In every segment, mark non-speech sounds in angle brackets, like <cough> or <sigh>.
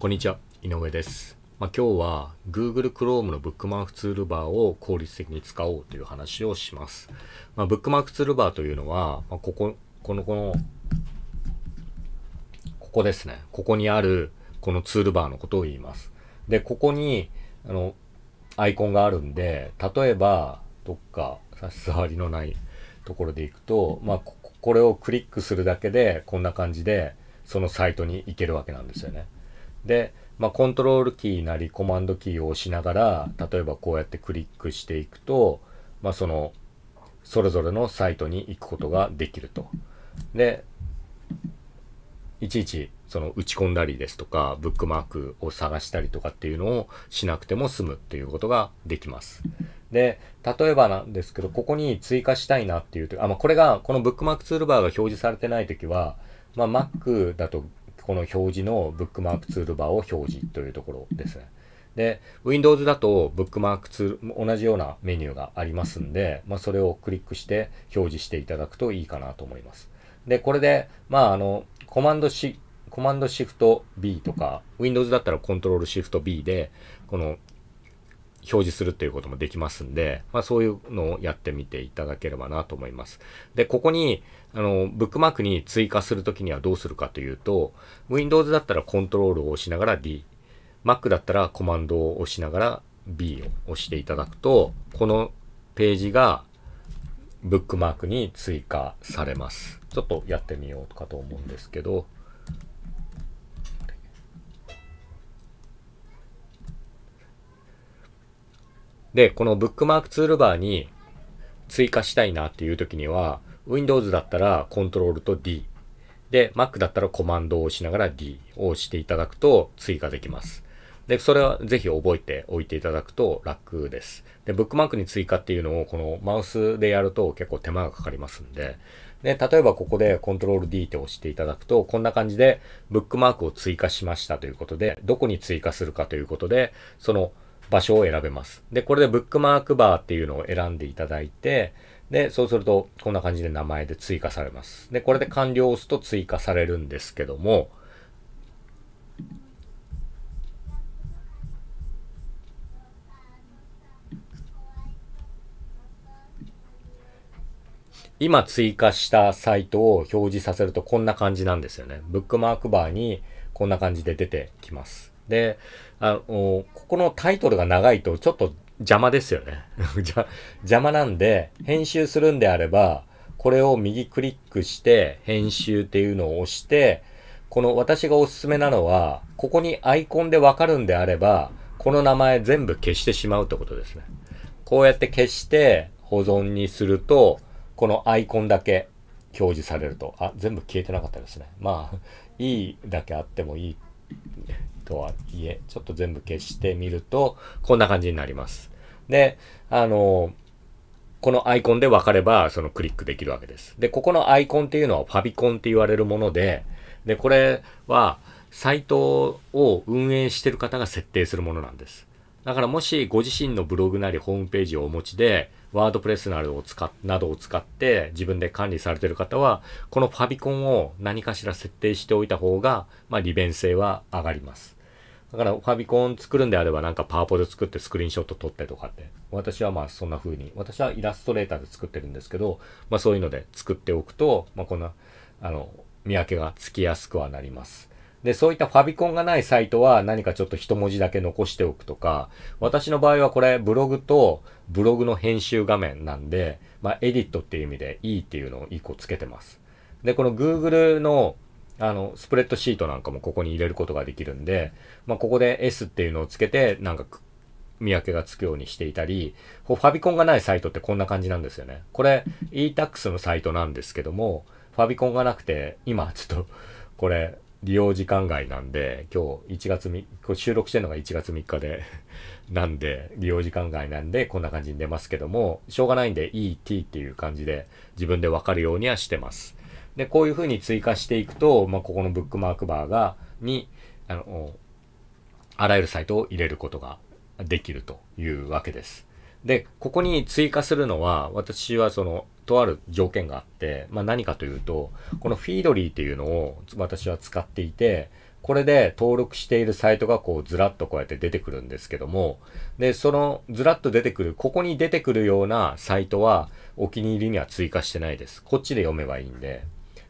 こんにちは、井上です。まあ、今日は Google Chrome のブックマークツールバーを効率的に使おうという話をします。まあ、ブックマークツールバーというのは、まあ、ここ、この、この、ここですね。ここにある、このツールバーのことを言います。で、ここに、あの、アイコンがあるんで、例えば、どっか差し障りのないところでいくと、まあ、これをクリックするだけで、こんな感じで、そのサイトに行けるわけなんですよね。で、まあ、コントロールキーなりコマンドキーを押しながら例えばこうやってクリックしていくと、まあ、そのそれぞれのサイトに行くことができると。でいちいちその打ち込んだりですとかブックマークを探したりとかっていうのをしなくても済むっていうことができます。で、例えばなんですけど、ここに追加したいなっていうと、あ、まあ、これが、このブックマークツールバーが表示されてないときは、まあ、Mac だとこの表示のブックマークツールバーを表示というところですね。で、Windows だとブックマークツール、同じようなメニューがありますんで、まあ、それをクリックして表示していただくといいかなと思います。で、これで、まあ、あの、コマンドシ、コマンドシフト B とか、Windows だったらコントロールシフト B で、この、表示するということもできますんで、まあそういうのをやってみていただければなと思います。で、ここに、あの、ブックマークに追加するときにはどうするかというと、Windows だったらコントロールを押しながら D、Mac だったらコマンドを押しながら B を押していただくと、このページがブックマークに追加されます。ちょっとやってみようかと思うんですけど、で、このブックマークツールバーに追加したいなっていう時には、Windows だったらコントロールと D。で、Mac だったらコマンドを押しながら D を押していただくと追加できます。で、それはぜひ覚えておいていただくと楽です。で、ブックマークに追加っていうのをこのマウスでやると結構手間がかかりますんで、で、例えばここでコントロール D って押していただくと、こんな感じでブックマークを追加しましたということで、どこに追加するかということで、その場所を選べます。で、これでブックマークバーっていうのを選んでいただいて、で、そうすると、こんな感じで名前で追加されます。で、これで完了を押すと追加されるんですけども、今追加したサイトを表示させるとこんな感じなんですよね。ブックマークバーにこんな感じで出てきます。で、あの、ここのタイトルが長いとちょっと邪魔ですよね。<laughs> 邪魔なんで、編集するんであれば、これを右クリックして、編集っていうのを押して、この私がおすすめなのは、ここにアイコンでわかるんであれば、この名前全部消してしまうってことですね。こうやって消して保存にすると、このアイコンだけ表示されると。あ、全部消えてなかったですね。まあ、いいだけあってもいい。とはいえ、ちょっと全部消してみると、こんな感じになります。で、あの、このアイコンで分かれば、そのクリックできるわけです。で、ここのアイコンっていうのはファビコンって言われるもので、で、これは、サイトを運営してる方が設定するものなんです。だからもしご自身のブログなりホームページをお持ちで、ワードプレスなどを使などを使って自分で管理されてる方は、このファビコンを何かしら設定しておいた方が、まあ、利便性は上がります。だからファミコン作るんであればなんかパワポで作ってスクリーンショット撮ってとかって。私はまあそんな風に、私はイラストレーターで作ってるんですけど、まあそういうので作っておくと、まあこんな、あの、見分けがつきやすくはなります。で、そういったファビコンがないサイトは何かちょっと一文字だけ残しておくとか、私の場合はこれブログとブログの編集画面なんで、まあエディットっていう意味で E っていうのを1個つけてます。で、この Google のあの、スプレッドシートなんかもここに入れることができるんで、まあ、ここで S っていうのをつけて、なんか、見分けがつくようにしていたり、ファビコンがないサイトってこんな感じなんですよね。これ、e-tax のサイトなんですけども、ファビコンがなくて、今、ちょっと、これ、利用時間外なんで、今日1月3、こ収録してるのが1月3日でなんで、利用時間外なんで、こんな感じに出ますけども、しょうがないんで ET っていう感じで自分でわかるようにはしてます。で、こういうふうに追加していくと、まあ、ここのブックマークバーが、に、あの、あらゆるサイトを入れることができるというわけです。で、ここに追加するのは、私はその、とある条件があって、まあ、何かというと、このフィードリーっていうのを私は使っていて、これで登録しているサイトがこうずらっとこうやって出てくるんですけども、で、そのずらっと出てくる、ここに出てくるようなサイトはお気に入りには追加してないです。こっちで読めばいいんで。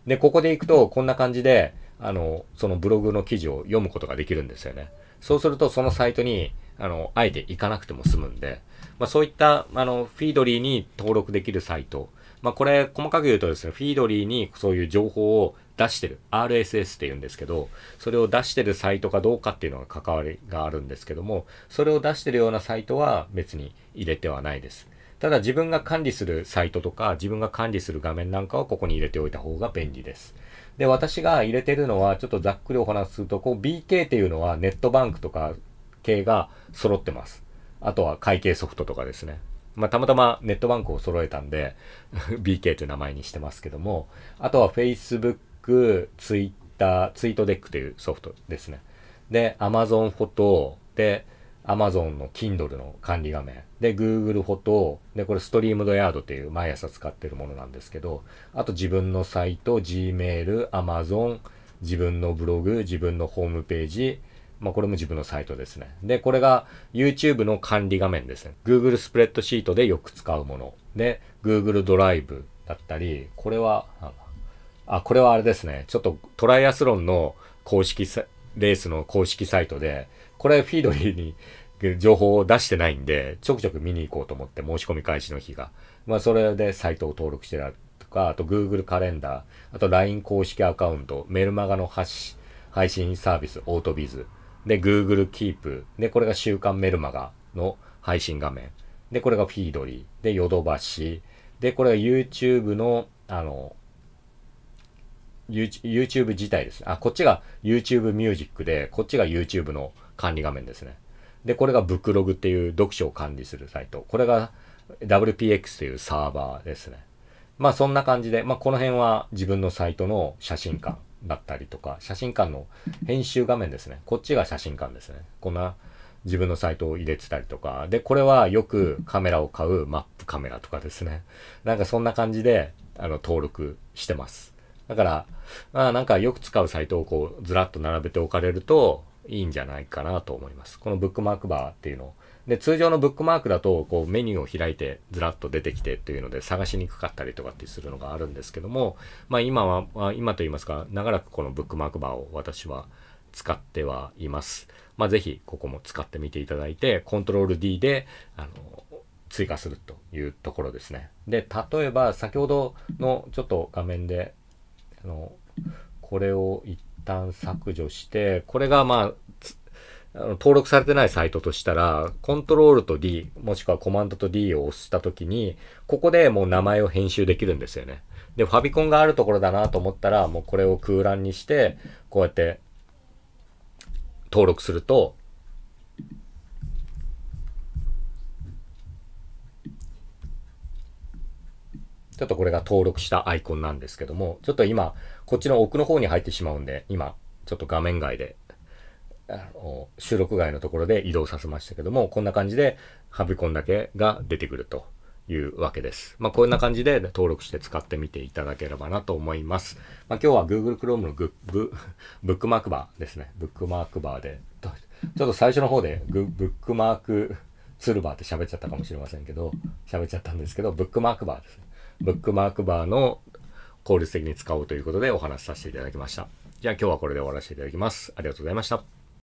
で、ここで行くと、こんな感じで、あの、そのブログの記事を読むことができるんですよね。そうすると、そのサイトに、あの、あえて行かなくても済むんで、まあ、そういった、あの、フィードリーに登録できるサイト、まあ、これ、細かく言うとですね、フィードリーにそういう情報を出してる、RSS って言うんですけど、それを出してるサイトかどうかっていうのが関わりがあるんですけども、それを出してるようなサイトは別に入れてはないです。ただ自分が管理するサイトとか、自分が管理する画面なんかはここに入れておいた方が便利です。で、私が入れてるのは、ちょっとざっくりお話すると、こう BK っていうのはネットバンクとか系が揃ってます。あとは会計ソフトとかですね。まあ、たまたまネットバンクを揃えたんで BK <laughs> という名前にしてますけども、あとは Facebook、Twitter、TweetDeck というソフトですね。で、Amazon フォト、で、Amazon の Kindle の管理画面。で、Google フォト。で、これ StreamYard っていう毎朝使ってるものなんですけど、あと自分のサイト、Gmail、Amazon、自分のブログ、自分のホームページ、まあ、これも自分のサイトですね。で、これが YouTube の管理画面ですね。Google スプレッドシートでよく使うもの。で、Google ドライブだったり、これは、あ、これはあれですね。ちょっとトライアスロンの公式レースの公式サイトで、これフィードリーに情報を出してないんで、ちょくちょく見に行こうと思って申し込み開始の日が。まあそれでサイトを登録してたとか、あと Google カレンダー、あと LINE 公式アカウント、メルマガの発配信サービス、オートビズ。で、Google Keep。で、これが週刊メルマガの配信画面。で、これがフィードリー。で、ヨドバシ。で、これが YouTube の、あの、YouTube 自体です。あ、こっちが YouTube ミュージックで、こっちが YouTube の管理画面ですね。で、これがブックログっていう読書を管理するサイト。これが WPX というサーバーですね。まあそんな感じで、まあこの辺は自分のサイトの写真館だったりとか、写真館の編集画面ですね。こっちが写真館ですね。こんな自分のサイトを入れてたりとか。で、これはよくカメラを買うマップカメラとかですね。なんかそんな感じで、あの、登録してます。だから、まあなんかよく使うサイトをこう、ずらっと並べておかれると、いいんじゃないかなと思います。このブックマークバーっていうので、通常のブックマークだと、こうメニューを開いてずらっと出てきてっていうので探しにくかったりとかってするのがあるんですけども、まあ今は、今と言いますか、長らくこのブックマークバーを私は使ってはいます。まあぜひここも使ってみていただいて、コントロール D で、あの、追加するというところですね。で、例えば先ほどのちょっと画面で、あの、これを言って旦削除して、これがまあ、登録されてないサイトとしたら、コントロールと D、もしくはコマンドと D を押したときに、ここでもう名前を編集できるんですよね。で、ファビコンがあるところだなと思ったら、もうこれを空欄にして、こうやって登録すると、ちょっとこれが登録したアイコンなんですけども、ちょっと今、こっちの奥の方に入ってしまうんで、今、ちょっと画面外で、収録外のところで移動させましたけども、こんな感じで、ハブコンだけが出てくるというわけです。まあ、こんな感じで登録して使ってみていただければなと思います。まあ、今日は Google Chrome のブックマークバーですね。ブックマークバーで、ちょっと最初の方でブックマークツルバーって喋っちゃったかもしれませんけど、喋っちゃったんですけど、ブックマークバーですね。ブックマークバーの効率的に使おうということでお話しさせていただきました。じゃあ今日はこれで終わらせていただきます。ありがとうございました。